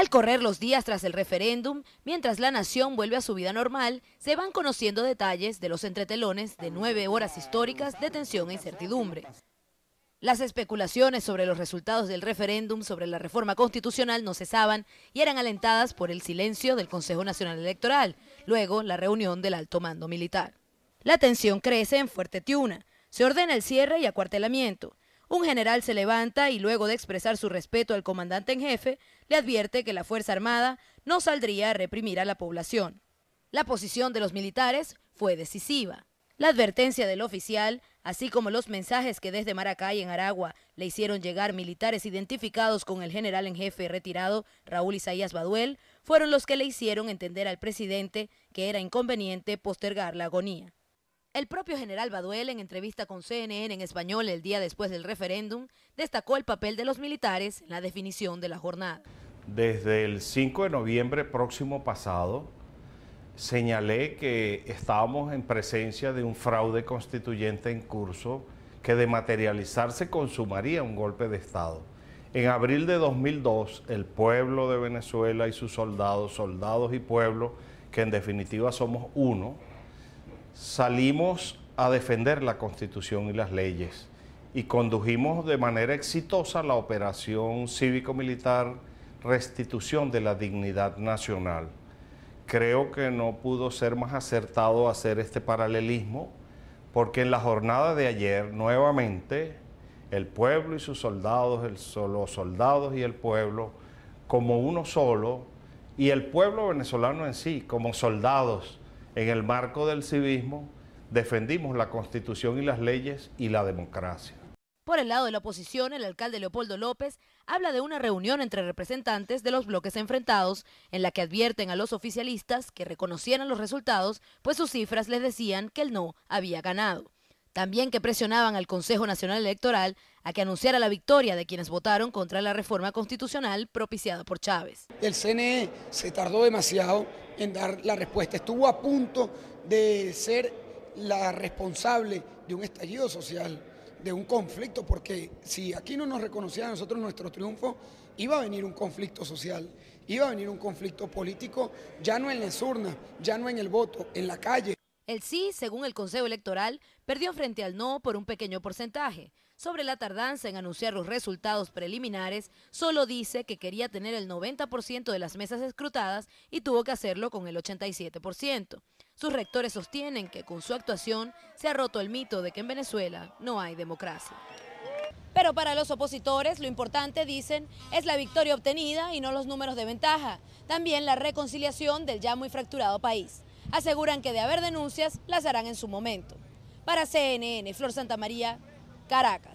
Al correr los días tras el referéndum, mientras la nación vuelve a su vida normal, se van conociendo detalles de los entretelones de nueve horas históricas de tensión e incertidumbre. Las especulaciones sobre los resultados del referéndum sobre la reforma constitucional no cesaban y eran alentadas por el silencio del Consejo Nacional Electoral, luego la reunión del alto mando militar. La tensión crece en Fuerte Tiuna. Se ordena el cierre y acuartelamiento. Un general se levanta y luego de expresar su respeto al comandante en jefe, le advierte que la Fuerza Armada no saldría a reprimir a la población. La posición de los militares fue decisiva. La advertencia del oficial, así como los mensajes que desde Maracay, en Aragua, le hicieron llegar militares identificados con el general en jefe retirado, Raúl Isaías Baduel, fueron los que le hicieron entender al presidente que era inconveniente postergar la agonía. El propio general Baduel, en entrevista con CNN en español el día después del referéndum, destacó el papel de los militares en la definición de la jornada. Desde el 5 de noviembre próximo pasado, señalé que estábamos en presencia de un fraude constituyente en curso que de materializarse consumaría un golpe de Estado. En abril de 2002, el pueblo de Venezuela y sus soldados, soldados y pueblo, que en definitiva somos uno, salimos a defender la Constitución y las leyes y condujimos de manera exitosa la operación cívico-militar Restitución de la Dignidad Nacional. Creo que no pudo ser más acertado hacer este paralelismo porque en la jornada de ayer nuevamente el pueblo y sus soldados, el, los soldados y el pueblo, como uno solo, y el pueblo venezolano en sí, como soldados, en el marco del civismo defendimos la constitución y las leyes y la democracia. Por el lado de la oposición, el alcalde Leopoldo López habla de una reunión entre representantes de los bloques enfrentados en la que advierten a los oficialistas que reconocieran los resultados, pues sus cifras les decían que el no había ganado. También que presionaban al Consejo Nacional Electoral a que anunciara la victoria de quienes votaron contra la reforma constitucional propiciada por Chávez. El CNE se tardó demasiado en dar la respuesta. Estuvo a punto de ser la responsable de un estallido social, de un conflicto, porque si aquí no nos reconocían a nosotros nuestro triunfo, iba a venir un conflicto social, iba a venir un conflicto político, ya no en las urnas, ya no en el voto, en la calle. El sí, según el Consejo Electoral, perdió frente al no por un pequeño porcentaje. Sobre la tardanza en anunciar los resultados preliminares, solo dice que quería tener el 90% de las mesas escrutadas y tuvo que hacerlo con el 87%. Sus rectores sostienen que con su actuación se ha roto el mito de que en Venezuela no hay democracia. Pero para los opositores lo importante, dicen, es la victoria obtenida y no los números de ventaja. También la reconciliación del ya muy fracturado país. Aseguran que de haber denuncias, las harán en su momento. Para CNN, Flor Santa María, Caracas.